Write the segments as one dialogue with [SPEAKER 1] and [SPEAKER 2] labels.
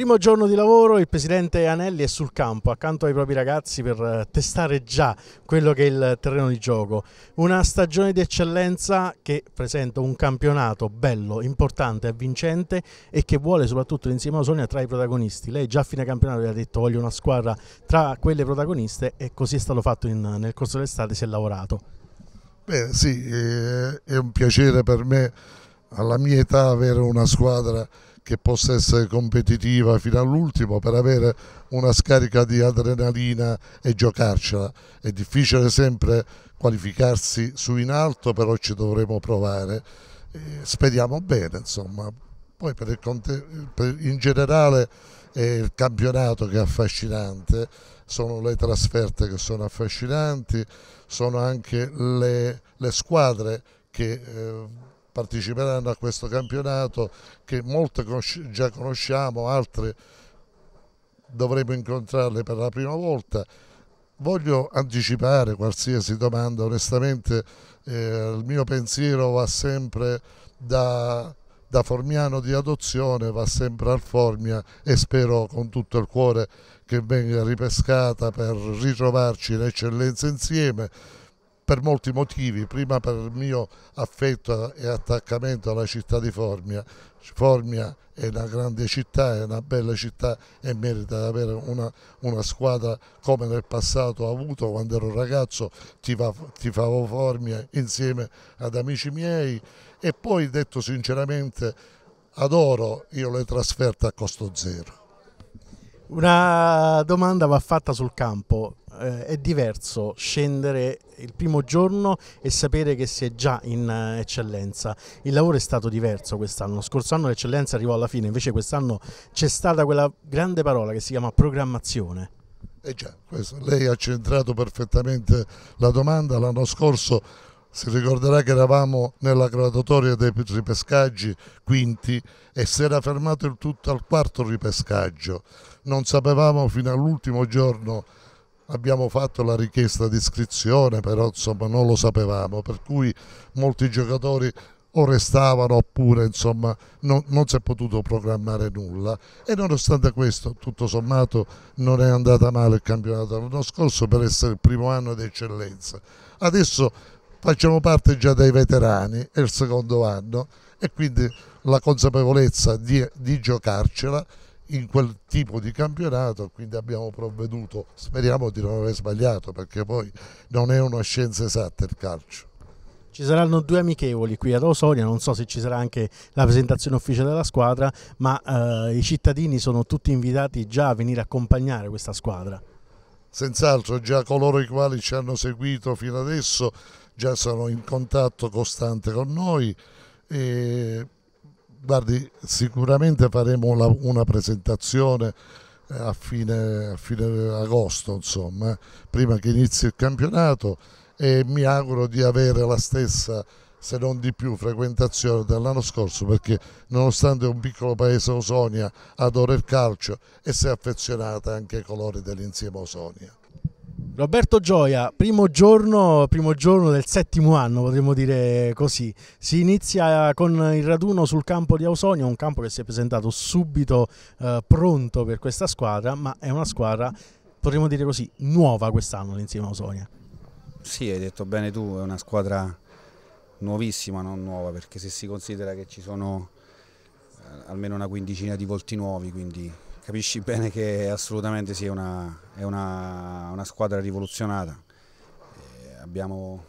[SPEAKER 1] Primo giorno di lavoro, il presidente Anelli è sul campo accanto ai propri ragazzi per eh, testare già quello che è il terreno di gioco. Una stagione di eccellenza che presenta un campionato bello, importante, avvincente e che vuole soprattutto insieme a Sonia tra i protagonisti. Lei già a fine campionato aveva ha detto voglio una squadra tra quelle protagoniste e così è stato fatto in, nel corso dell'estate, si è lavorato. Beh sì, eh, è un piacere
[SPEAKER 2] per me alla mia età avere una squadra che possa essere competitiva fino all'ultimo per avere una scarica di adrenalina e giocarcela. È difficile sempre qualificarsi su in alto, però ci dovremo provare. speriamo bene, insomma. Poi per il, per, in generale è il campionato che è affascinante, sono le trasferte che sono affascinanti, sono anche le, le squadre che... Eh, parteciperanno a questo campionato che molte già conosciamo, altre dovremo incontrarle per la prima volta. Voglio anticipare qualsiasi domanda, onestamente eh, il mio pensiero va sempre da, da Formiano di adozione, va sempre al Formia e spero con tutto il cuore che venga ripescata per ritrovarci in eccellenza insieme per molti motivi, prima per il mio affetto e attaccamento alla città di Formia. Formia è una grande città, è una bella città e merita di avere una, una squadra come nel passato ho avuto quando ero ragazzo, ti favo Formia insieme ad amici miei e poi detto sinceramente adoro io le trasferte a costo zero.
[SPEAKER 1] Una domanda va fatta sul campo eh, è diverso scendere il primo giorno e sapere che si è già in eh, eccellenza. Il lavoro è stato diverso quest'anno, lo scorso anno l'eccellenza arrivò alla fine, invece quest'anno c'è stata quella grande parola che si chiama programmazione. Eh già, questo, lei ha centrato
[SPEAKER 2] perfettamente la domanda, l'anno scorso si ricorderà che eravamo nella graduatoria dei ripescaggi quinti e si era fermato il tutto al quarto ripescaggio. Non sapevamo fino all'ultimo giorno abbiamo fatto la richiesta di iscrizione, però insomma non lo sapevamo, per cui molti giocatori o restavano oppure insomma non, non si è potuto programmare nulla e nonostante questo tutto sommato non è andata male il campionato l'anno scorso per essere il primo anno d'eccellenza adesso facciamo parte già dei veterani è il secondo anno e quindi la consapevolezza di, di giocarcela in quel tipo di campionato, quindi abbiamo provveduto, speriamo di non aver sbagliato
[SPEAKER 1] perché poi non è una scienza esatta il calcio. Ci saranno due amichevoli qui ad Osoria, non so se ci sarà anche la presentazione ufficiale della squadra, ma eh, i cittadini sono tutti invitati già a venire a accompagnare questa squadra. Senz'altro già coloro
[SPEAKER 2] i quali ci hanno seguito fino adesso già sono in contatto costante con noi. E Guardi, sicuramente faremo la, una presentazione eh, a fine, a fine agosto, insomma, eh, prima che inizi il campionato e mi auguro di avere la stessa se non di più frequentazione dell'anno scorso perché nonostante un piccolo paese Osonia adora il calcio e si è affezionata anche ai colori dell'insieme Osonia.
[SPEAKER 1] Roberto Gioia, primo giorno, primo giorno, del settimo anno, potremmo dire così. Si inizia con il raduno sul campo di Ausonio, un campo che si è presentato subito eh, pronto per questa squadra, ma è una squadra, potremmo dire così, nuova quest'anno l'insieme
[SPEAKER 3] a Ausonia. Sì, hai detto bene tu, è una squadra nuovissima, non nuova, perché se si considera che ci sono eh, almeno una quindicina di volti nuovi, quindi capisci bene che assolutamente sì, è una, è una, una squadra rivoluzionata. E eh, abbiamo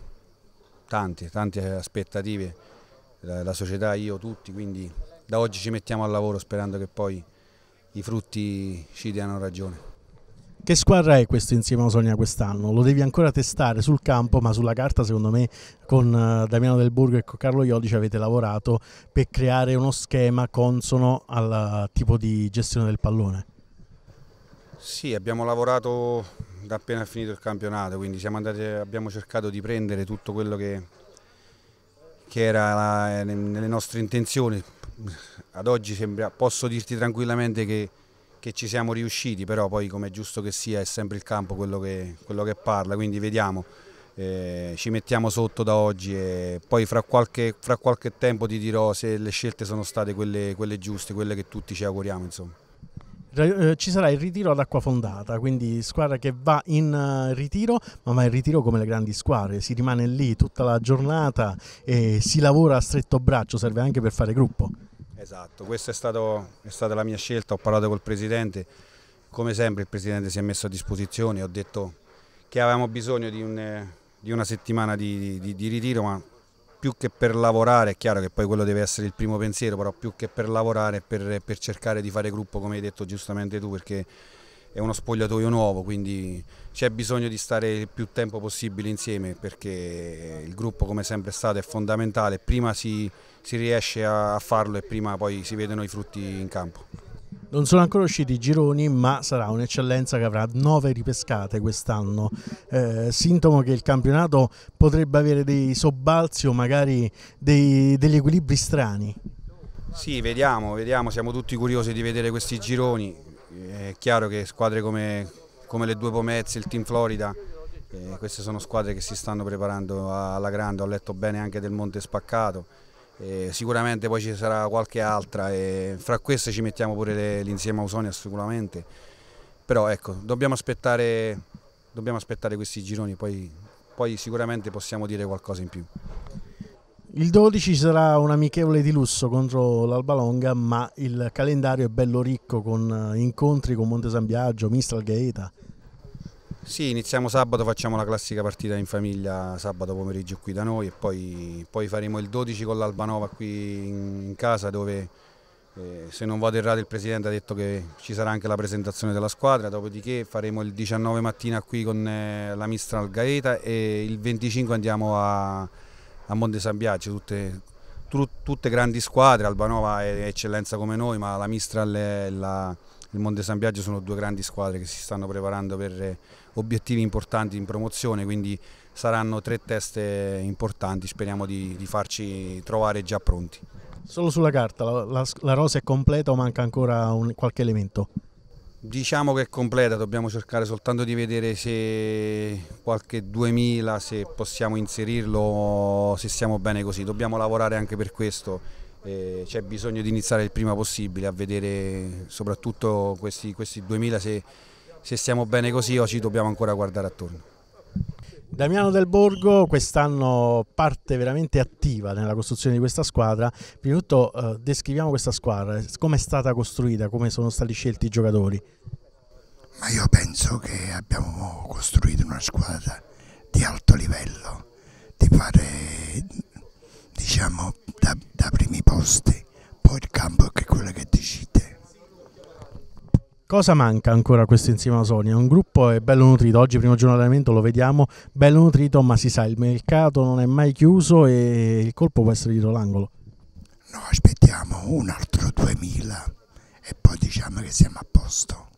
[SPEAKER 3] tante, tante aspettative, la, la, società, io, tutti, quindi da oggi ci mettiamo al lavoro sperando che poi i frutti ci diano ragione.
[SPEAKER 1] Che squadra è questo insieme a Sonia quest'anno? Lo devi ancora testare sul campo, ma sulla carta secondo me con eh, Damiano Del Burgo e con Carlo Iodice avete lavorato per creare uno schema consono al eh, tipo di gestione del pallone.
[SPEAKER 3] Sì, abbiamo lavorato da appena finito il campionato, quindi andati, abbiamo cercato di prendere tutto quello che, che era la, eh, nelle nostre intenzioni. Ad oggi sembra, posso dirti tranquillamente che che ci siamo riusciti, però poi come è giusto che sia è sempre il campo quello che, quello che parla, quindi vediamo, eh, ci mettiamo sotto da oggi e poi fra qualche, fra qualche, tempo ti dirò se le scelte sono state quelle, quelle giuste, quelle che tutti ci auguriamo. Insomma.
[SPEAKER 1] Eh, ci sarà il ritiro ad acqua fondata, quindi squadra che va in eh, ritiro, ma va in ritiro come le grandi squadre, si rimane lì tutta la giornata e si lavora a stretto braccio, serve anche per fare gruppo.
[SPEAKER 3] Esatto, questa è, stato, è stata la mia scelta, ho parlato col Presidente, come sempre il Presidente si è messo a disposizione, ho detto che avevamo bisogno di, un, di una settimana di, di, di ritiro, ma più che per lavorare, è chiaro che poi quello deve essere il primo pensiero, però più che per lavorare, per, per cercare di fare gruppo come hai detto giustamente tu, perché è uno spogliatoio nuovo, quindi c'è bisogno di stare il più tempo possibile insieme perché il gruppo come sempre è stato è fondamentale, prima si, si riesce a farlo e prima poi si vedono i frutti in campo.
[SPEAKER 1] Non sono ancora usciti i gironi, ma sarà un'eccellenza che avrà nove ripescate quest'anno. Eh, sintomo che il campionato potrebbe avere dei sobbalzi o magari dei, degli equilibri strani.
[SPEAKER 3] Sì, vediamo, vediamo, siamo tutti curiosi di vedere questi gironi. Eh, è chiaro che squadre come, come le due Pomezzi, il Team Florida, eh, queste sono squadre che si stanno preparando alla grande, ho letto bene anche del Monte Spaccato, eh, sicuramente poi ci sarà qualche altra e fra queste ci mettiamo pure l'insieme Ausonia sicuramente, però ecco, dobbiamo aspettare, dobbiamo aspettare questi gironi, poi, poi sicuramente possiamo dire qualcosa in più.
[SPEAKER 1] Il 12 sarà un amichevole di lusso contro l'Alba Longa, ma il calendario è bello ricco con eh, incontri con Monte San Biagio, Mistral Gaeta.
[SPEAKER 3] Sì, iniziamo sabato, facciamo la classica partita in famiglia sabato pomeriggio qui da noi e poi, poi faremo il 12 con l'Albanova qui in, casa dove eh, se non vado errato il presidente ha detto che ci sarà anche la presentazione della squadra, dopodiché faremo il 19 mattina qui con eh, la Mistral Gaeta e il 25 andiamo a a Monte San Biagio, tutte, tu, tutte grandi squadre, Albanova è eccellenza come noi, ma la Mistral e la, il Monte San Biagio sono due grandi squadre che si stanno preparando per eh, obiettivi importanti in promozione, quindi saranno tre teste eh, importanti, speriamo di, di farci trovare già pronti.
[SPEAKER 1] Solo sulla carta, la, la, la rosa è completa o manca ancora un, qualche elemento?
[SPEAKER 3] Diciamo che è completa, dobbiamo cercare soltanto di vedere se qualche 2000, se possiamo inserirlo, se siamo bene così. Dobbiamo lavorare anche per questo, eh, c'è bisogno di iniziare il prima possibile a vedere soprattutto questi, questi 2000 se, se siamo bene così o ci dobbiamo ancora guardare attorno.
[SPEAKER 1] Damiano Del Borgo quest'anno parte veramente attiva nella costruzione di questa squadra. Prima di tutto eh, descriviamo questa squadra, eh, come è stata costruita, come sono stati scelti i giocatori. Ma io penso che abbiamo costruito una squadra
[SPEAKER 2] di alto livello, di fare diciamo da, da primi posti, poi il campo è quello che decide.
[SPEAKER 1] Cosa manca ancora a questo insieme a Sonia? Un gruppo è bello nutrito, oggi primo giorno di allenamento lo vediamo, bello nutrito, ma si sa, il mercato non è mai chiuso e il colpo può essere dietro l'angolo.
[SPEAKER 3] No, aspettiamo un altro 2000 e poi diciamo che siamo a posto.